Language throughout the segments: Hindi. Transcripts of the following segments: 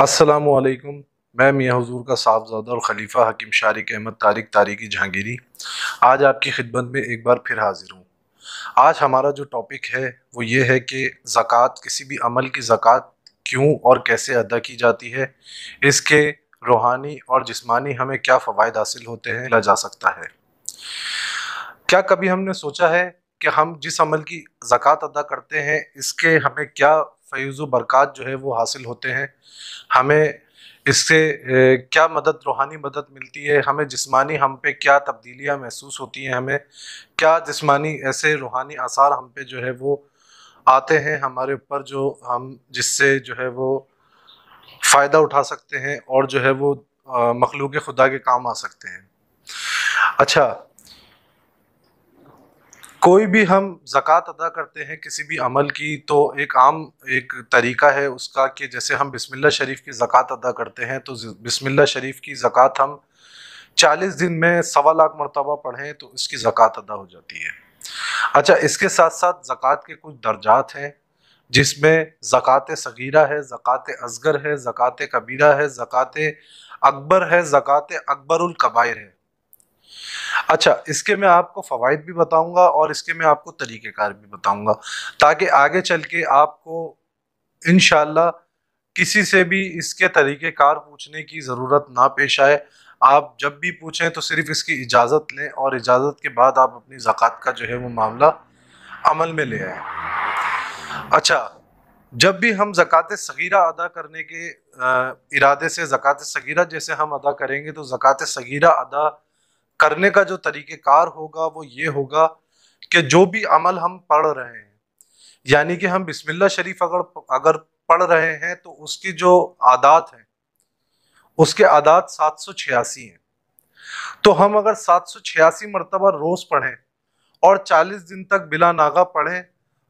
असलकुम मैं मियाँ हजूर का साहबजादा और खलीफा हकीम शारिक अहमद तारिक तारिकी जहांगीरी आज आपकी खिदमत में एक बार फिर हाजिर हूँ आज हमारा जो टॉपिक है वो ये है कि ज़क़़त किसी भी अमल की ज़क़़त क्यों और कैसे अदा की जाती है इसके रूहानी और जिस्मानी हमें क्या फ़वाद हासिल होते हैं ला जा सकता है क्या कभी हमने सोचा है कि हम जिस अमल की ज़क़़त अदा करते हैं इसके हमें क्या फ़ैज़ बरक़ात जो है वो हासिल होते हैं हमें इससे क्या मदद रूहानी मदद मिलती है हमें जिस्मानी हम पे क्या तब्दीलियाँ महसूस होती हैं हमें क्या जिस्मानी ऐसे रूहानी आसार हम पे जो है वो आते हैं हमारे ऊपर जो हम जिससे जो है वो फ़ायदा उठा सकते हैं और जो है वो मखलूक खुदा के काम आ सकते हैं अच्छा कोई भी हम ज़क़़त अदा करते हैं किसी भी अमल की तो एक आम एक तरीका है उसका कि जैसे हम बिस्मिल्लाह शरीफ की ज़क़़त अदा करते हैं तो बिस्मिल्लाह शरीफ की ज़क़़त हम चालीस दिन में सवा लाख मरतबा पढ़ें तो इसकी ज़क़़त अदा हो जाती है अच्छा इसके साथ साथ ज़क़़त के कुछ दर्जात हैं जिसमें ज़क़़त सगीरा है ज़क़़त असगर है ज़क़़त कबीरा है ज़क़़त अकबर है ज़क़़त अकबरकबायर है अच्छा इसके मैं आपको फ़वाद भी बताऊंगा और इसके मैं आपको तरीक़ेकार भी बताऊंगा ताकि आगे चल के आपको इन किसी से भी इसके तरीक़ेकार पूछने की ज़रूरत ना पेश आए आप जब भी पूछें तो सिर्फ इसकी इजाज़त लें और इजाज़त के बाद आप अपनी ज़क़़त का जो है वो मामला अमल में ले आए अच्छा जब भी हम ज़क़़त सगीरा अदा करने के इरादे से ज़क़़त सगीरा जैसे हम अदा करेंगे तो ज़क़़त सगीरा अदा करने का जो तरीक़ेकार होगा वो ये होगा कि जो भी अमल हम पढ़ रहे हैं यानी कि हम बिस्मिल्ला शरीफ अगर अगर पढ़ रहे हैं तो उसकी जो आदात हैं उसके आदात सात सौ छियासी हैं तो हम अगर सात सौ छियासी मरतबा रोज़ पढ़ें और चालीस दिन तक बिला नागा पढ़ें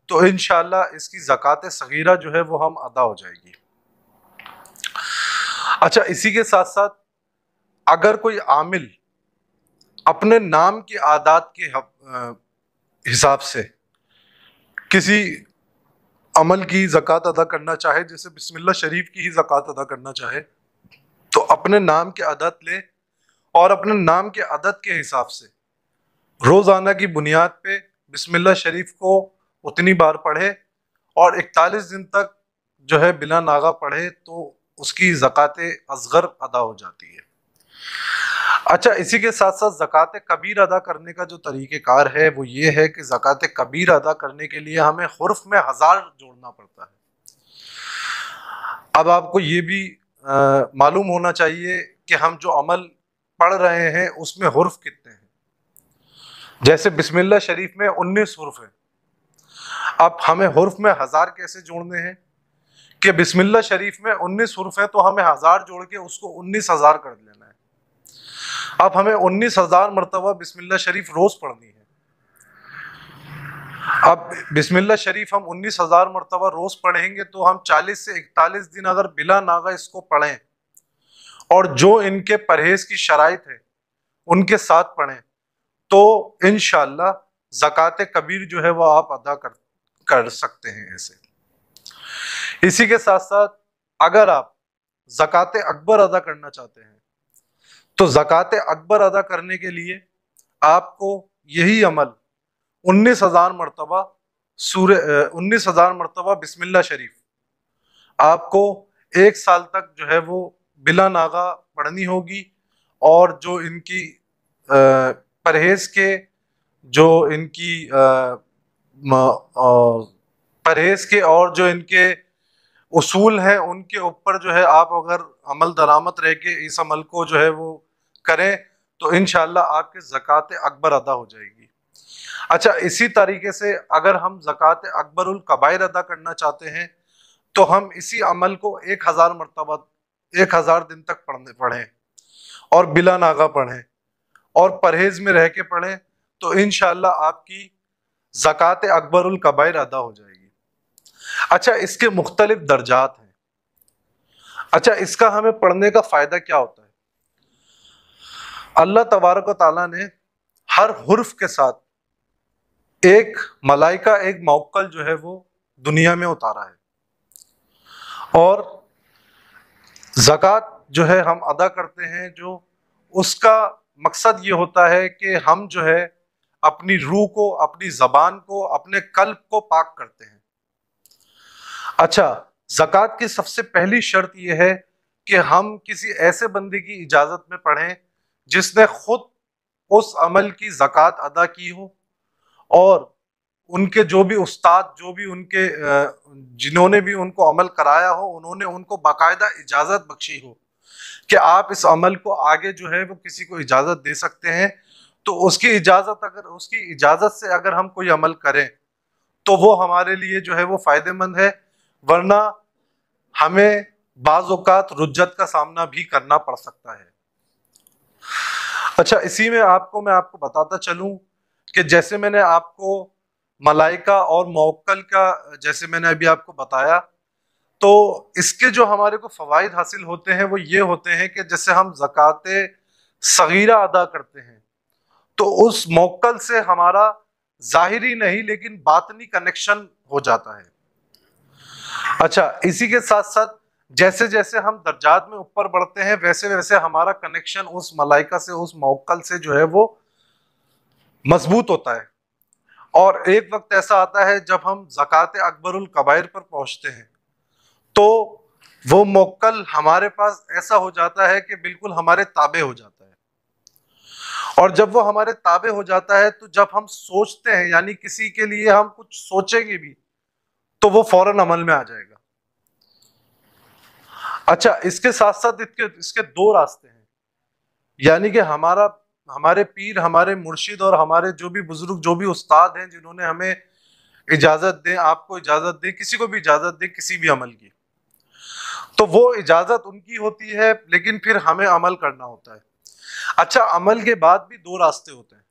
तो इन इसकी ज़क़़त सगीरा जो है वो हम अदा हो जाएगी अच्छा इसी के साथ साथ अगर कोई आमिल अपने नाम के आदात के हिसाब से किसी अमल की जक़ात अदा करना चाहे जैसे बिस्मिल्ला शरीफ की ही जक़ात अदा करना चाहे तो अपने नाम के आदत ले और अपने नाम के आदत के हिसाब से रोज़ाना की बुनियाद पे बिस्मिल्ला शरीफ को उतनी बार पढ़े और इकतालीस दिन तक जो है बिना नागा पढ़े तो उसकी ज़क़ात असगर अदा हो जाती है अच्छा इसी के साथ साथ ज़क़़त कबीर अदा करने का जो तरीक़ेकार है वो ये है कि ज़क़़त कबीर अदा करने के लिए हमें हर्फ में हज़ार जोड़ना पड़ता है अब आपको ये भी मालूम होना चाहिए कि हम जो अमल पढ़ रहे हैं उसमें हर्फ कितने हैं जैसे बिस्मिल्लाह शरीफ में उन्नीस हर्फ हैं अब हमें हर्फ में हज़ार कैसे जोड़ने हैं कि बिस्मिल्लाह शरीफ में उन्नीस हर्फ हैं तो हमें हज़ार जोड़ के उसको उन्नीस हज़ार कर लेना अब हमें उन्नीस हजार मरतबा बिस्मिल्ला शरीफ रोज पढ़नी है अब बिस्मिल्ला शरीफ हम उन्नीस हजार मरतबा रोज पढ़ेंगे तो हम चालीस से इकतालीस दिन अगर बिला नागा इसको पढ़ें और जो इनके परहेज की शराइत है उनके साथ पढ़ें तो इन ज़क़़त कबीर जो है वह आप अदा कर कर सकते हैं ऐसे इसी के साथ साथ अगर आप ज़क़़त अकबर अदा करना चाहते हैं तो ज़क़़त अकबर अदा करने के लिए आपको यही अमल उन्नीस हज़ार मरतबा सूर उन्नीस हज़ार मरतबा बिस्मिल्ला शरीफ आपको एक साल तक जो है वो बिला नागा पढ़नी होगी और जो इनकी परहेज के जो इनकी परहेज के और जो इनके उसूल हैं उनके ऊपर जो है आप अगर अमल दरामद रह के इस अमल को जो है वो करें तो इन आपके जक़ात अकबर अदा हो जाएगी अच्छा इसी तरीके से अगर हम ज़क़़त अकबर अदा करना चाहते हैं तो हम इसी अमल को एक हज़ार मरतबा एक हज़ार दिन तक पढ़ने पढ़ें और बिला नागा पढ़ें और परहेज़ में रह के पढ़ें तो इन आपकी जक़ात अकबर अदा हो जाएगी अच्छा इसके मुख्तलिफ दर्जात हैं अच्छा इसका हमें पढ़ने का फ़ायदा क्या होता है अल्लाह तबारक तला ने हर हर्फ के साथ एक मलाइका एक मौक्ल जो है वो दुनिया में उतारा है और ज़क़़त जो है हम अदा करते हैं जो उसका मकसद ये होता है कि हम जो है अपनी रूह को अपनी ज़बान को अपने कल्प को पाक करते हैं अच्छा ज़क़़त की सबसे पहली शर्त यह है कि हम किसी ऐसे बंदे की इजाज़त में पढ़ें जिसने खुद उस अमल की जक़ात अदा की हो और उनके जो भी उस्ताद जो भी उनके जिन्होंने भी उनको अमल कराया हो उन्होंने उनको बाकायदा इजाज़त बख्शी हो कि आप इस अमल को आगे जो है वो किसी को इजाज़त दे सकते हैं तो उसकी इजाज़त अगर उसकी इजाज़त से अगर हम कोई अमल करें तो वो हमारे लिए जो है वो फ़ायदेमंद है वरना हमें बाज़ात रुजत का सामना भी करना पड़ सकता है अच्छा इसी में आपको मैं आपको बताता चलूं कि जैसे मैंने आपको मलाइका और मोक्ल का जैसे मैंने अभी आपको बताया तो इसके जो हमारे को फ़वाद हासिल होते हैं वो ये होते हैं कि जैसे हम ज़क़़त सगीरा अदा करते हैं तो उस मोक्ल से हमारा जाहिरी नहीं लेकिन बातनी कनेक्शन हो जाता है अच्छा इसी के साथ साथ जैसे जैसे हम दर्जात में ऊपर बढ़ते हैं वैसे वैसे हमारा कनेक्शन उस मलाइका से उस मौकल से जो है वो मजबूत होता है और एक वक्त ऐसा आता है जब हम जक़ात अकबरुल कबायर पर पहुंचते हैं तो वो मौकल हमारे पास ऐसा हो जाता है कि बिल्कुल हमारे ताबे हो जाता है और जब वो हमारे ताबे हो जाता है तो जब हम सोचते हैं यानी किसी के लिए हम कुछ सोचेंगे भी तो वो फौरन अमल में आ जाएगा अच्छा इसके साथ साथ इसके इसके दो रास्ते हैं यानी कि हमारा हमारे पीर हमारे मुर्शिद और हमारे जो भी बुजुर्ग जो भी उस्ताद हैं जिन्होंने हमें इजाजत दें आपको इजाजत दें किसी को भी इजाजत दें किसी भी अमल की तो वो इजाजत उनकी होती है लेकिन फिर हमें अमल करना होता है अच्छा अमल के बाद भी दो रास्ते होते हैं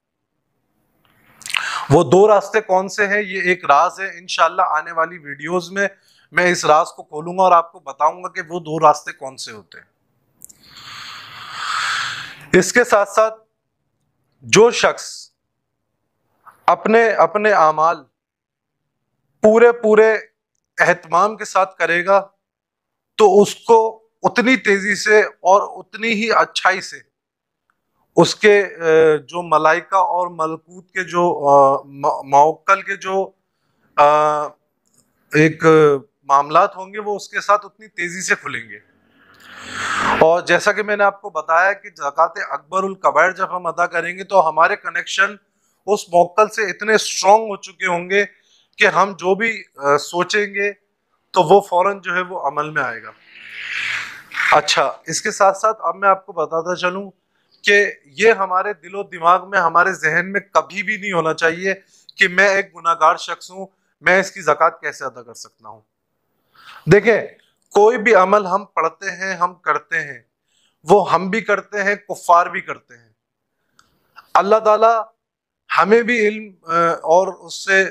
वो दो रास्ते कौन से हैं ये एक राज है इनशाला आने वाली वीडियोज में मैं इस राज को खोलूंगा और आपको बताऊंगा कि वो दो रास्ते कौन से होते हैं इसके साथ साथ जो शख्स अपने अपने अमाल पूरे पूरे अहतमाम के साथ करेगा तो उसको उतनी तेजी से और उतनी ही अच्छाई से उसके जो मलाइका और मलकूत के जो मौकल के जो एक मामला होंगे वो उसके साथ उतनी तेजी से खुलेंगे और जैसा कि मैंने आपको बताया कि जकत अकबर उल कबैर जब हम अदा करेंगे तो हमारे कनेक्शन उस मोकल से इतने स्ट्रॉन्ग हो चुके होंगे कि हम जो भी आ, सोचेंगे तो वो फौरन जो है वो अमल में आएगा अच्छा इसके साथ साथ अब मैं आपको बताता चलूं कि ये हमारे दिलो दिमाग में हमारे जहन में कभी भी नहीं होना चाहिए कि मैं एक गुनागार शख्स हूँ मैं इसकी जक़ात कैसे अदा कर सकता हूँ देखे कोई भी अमल हम पढ़ते हैं हम करते हैं वो हम भी करते हैं कुफार भी करते हैं अल्लाह ताला हमें भी इल्म और उससे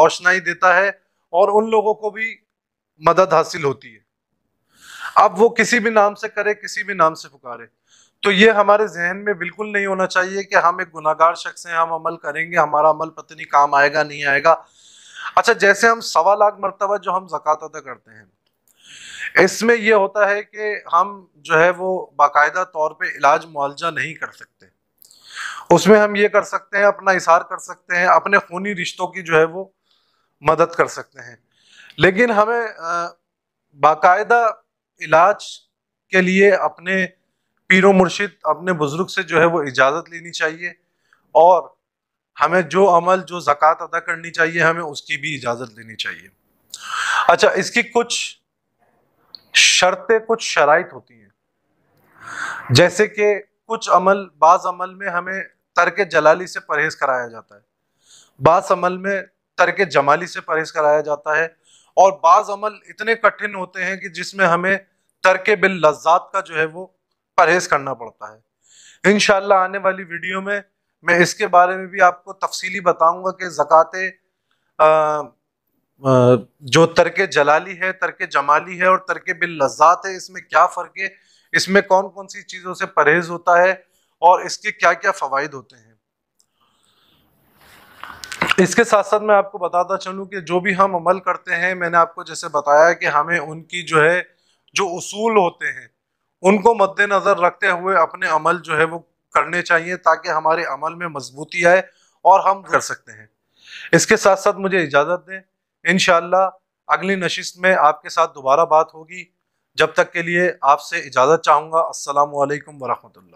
रोशनाई देता है और उन लोगों को भी मदद हासिल होती है अब वो किसी भी नाम से करे किसी भी नाम से पुकारे तो ये हमारे जहन में बिल्कुल नहीं होना चाहिए कि हम एक गुनागार शख्स हैं हम अमल करेंगे हमारा अमल पता नहीं काम आएगा नहीं आएगा अच्छा जैसे हम सवा लाख मरतबा जो हम जक़ात अदा करते हैं इसमें यह होता है कि हम जो है वो बाकायदा तौर पे इलाज मुआलजा नहीं कर सकते उसमें हम ये कर सकते हैं अपना इशार कर सकते हैं अपने खूनी रिश्तों की जो है वो मदद कर सकते हैं लेकिन हमें बाकायदा इलाज के लिए अपने पीरो मुर्शिद अपने बुज़ुर्ग से जो है वो इजाज़त लेनी चाहिए और हमें जो अमल जो ज़क़़त अदा करनी चाहिए हमें उसकी भी इजाज़त लेनी चाहिए अच्छा इसकी कुछ शर्तें कुछ शराइ होती हैं जैसे कि कुछ अमल बाज़ अमल में हमें तर्क जलाली से परहेज़ कराया जाता है बाज़ अमल में तर्क जमाली से परहेज़ कराया जाता है और बाज़ अमल इतने कठिन होते हैं कि जिसमें हमें तर्क बिल लज्जात का जो है वो परहेज़ करना पड़ता है इन आने वाली वीडियो में मैं इसके बारे में भी आपको तफसीली बताऊंगा कि ज़क़़त जो तरक जलाली है तरक जमाली है और तरक बिल है इसमें क्या फ़र्क है इसमें कौन कौन सी चीज़ों से परहेज़ होता है और इसके क्या क्या फ़वाद होते हैं इसके साथ साथ मैं आपको बताता चलूँ कि जो भी हम अमल करते हैं मैंने आपको जैसे बताया कि हमें उनकी जो है जो असूल होते हैं उनको मद्देनज़र रखते हुए अपने अमल जो है वो करने चाहिए ताकि हमारे अमल में मजबूती आए और हम कर सकते हैं इसके साथ साथ मुझे इजाज़त दें इन अगली नशिस्त में आपके साथ दोबारा बात होगी जब तक के लिए आपसे इजाज़त चाहूँगा असलकम वरहमल